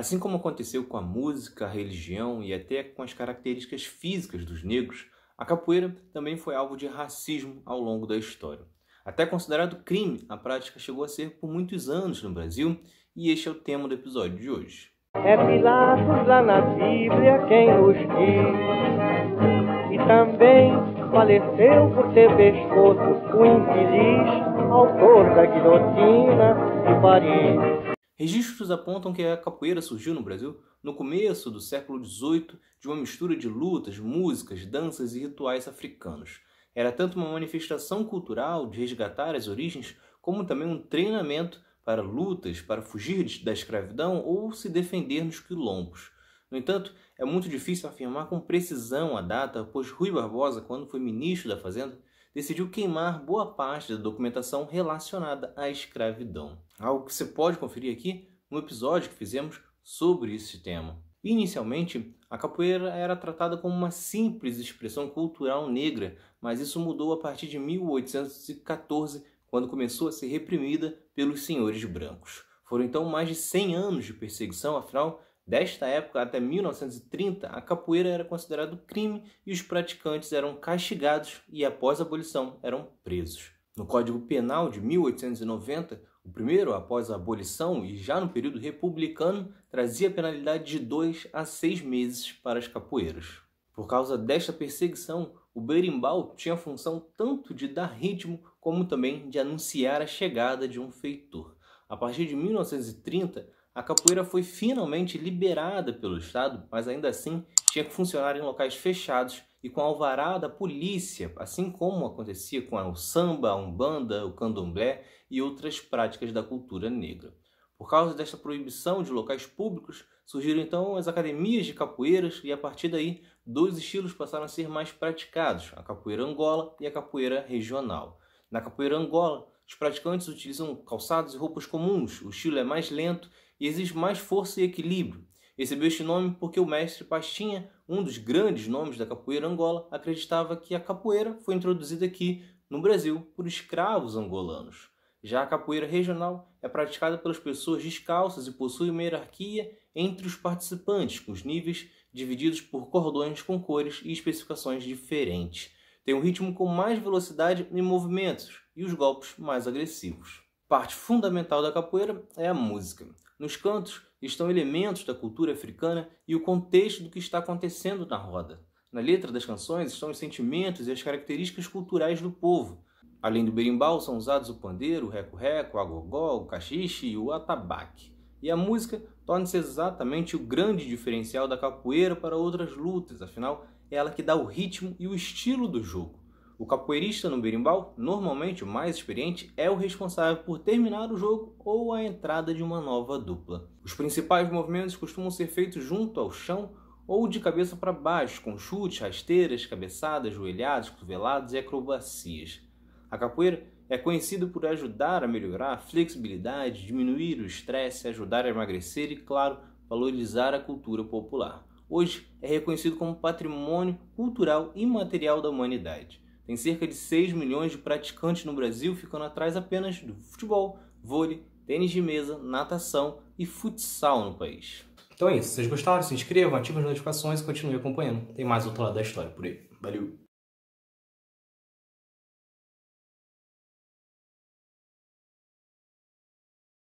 Assim como aconteceu com a música, a religião e até com as características físicas dos negros, a capoeira também foi alvo de racismo ao longo da história. Até considerado crime, a prática chegou a ser por muitos anos no Brasil, e este é o tema do episódio de hoje. É Pilatos lá na Bíblia quem nos diz, e também faleceu por ter pescoço o infeliz autor da guilhotina de Paris. Registros apontam que a capoeira surgiu no Brasil no começo do século XVIII de uma mistura de lutas, músicas, danças e rituais africanos. Era tanto uma manifestação cultural de resgatar as origens, como também um treinamento para lutas, para fugir da escravidão ou se defender nos quilombos. No entanto, é muito difícil afirmar com precisão a data, pois Rui Barbosa, quando foi ministro da Fazenda, decidiu queimar boa parte da documentação relacionada à escravidão. Algo que você pode conferir aqui no episódio que fizemos sobre esse tema. Inicialmente, a capoeira era tratada como uma simples expressão cultural negra, mas isso mudou a partir de 1814, quando começou a ser reprimida pelos senhores brancos. Foram então mais de 100 anos de perseguição, afinal, Desta época até 1930, a capoeira era considerado crime e os praticantes eram castigados e, após a abolição, eram presos. No Código Penal de 1890, o primeiro, após a abolição e já no período republicano, trazia penalidade de dois a seis meses para as capoeiras. Por causa desta perseguição, o berimbau tinha a função tanto de dar ritmo como também de anunciar a chegada de um feitor. A partir de 1930, a capoeira foi finalmente liberada pelo Estado, mas ainda assim tinha que funcionar em locais fechados e com alvará da polícia, assim como acontecia com o samba, a umbanda, o candomblé e outras práticas da cultura negra. Por causa desta proibição de locais públicos, surgiram então as academias de capoeiras e a partir daí dois estilos passaram a ser mais praticados, a capoeira angola e a capoeira regional. Na capoeira angola, os praticantes utilizam calçados e roupas comuns, o estilo é mais lento e exige mais força e equilíbrio. Recebeu este nome porque o mestre Pastinha, um dos grandes nomes da capoeira angola, acreditava que a capoeira foi introduzida aqui no Brasil por escravos angolanos. Já a capoeira regional é praticada pelas pessoas descalças e possui uma hierarquia entre os participantes, com os níveis divididos por cordões com cores e especificações diferentes. Tem um ritmo com mais velocidade e movimentos e os golpes mais agressivos. Parte fundamental da capoeira é a música. Nos cantos estão elementos da cultura africana e o contexto do que está acontecendo na roda. Na letra das canções estão os sentimentos e as características culturais do povo. Além do berimbau, são usados o pandeiro, o reco-reco, o agogó, o cachixe e o atabaque. E a música torna-se exatamente o grande diferencial da capoeira para outras lutas, afinal, é ela que dá o ritmo e o estilo do jogo. O capoeirista no berimbau, normalmente o mais experiente, é o responsável por terminar o jogo ou a entrada de uma nova dupla. Os principais movimentos costumam ser feitos junto ao chão ou de cabeça para baixo, com chutes, rasteiras, cabeçadas, joelhadas, cotoveladas e acrobacias. A capoeira é conhecida por ajudar a melhorar a flexibilidade, diminuir o estresse, ajudar a emagrecer e, claro, valorizar a cultura popular. Hoje é reconhecido como patrimônio cultural imaterial da humanidade. Tem cerca de 6 milhões de praticantes no Brasil, ficando atrás apenas do futebol, vôlei, tênis de mesa, natação e futsal no país. Então é isso. Se vocês gostaram, se inscrevam, ativem as notificações e continuem acompanhando. Tem mais outro lado da história por aí. Valeu!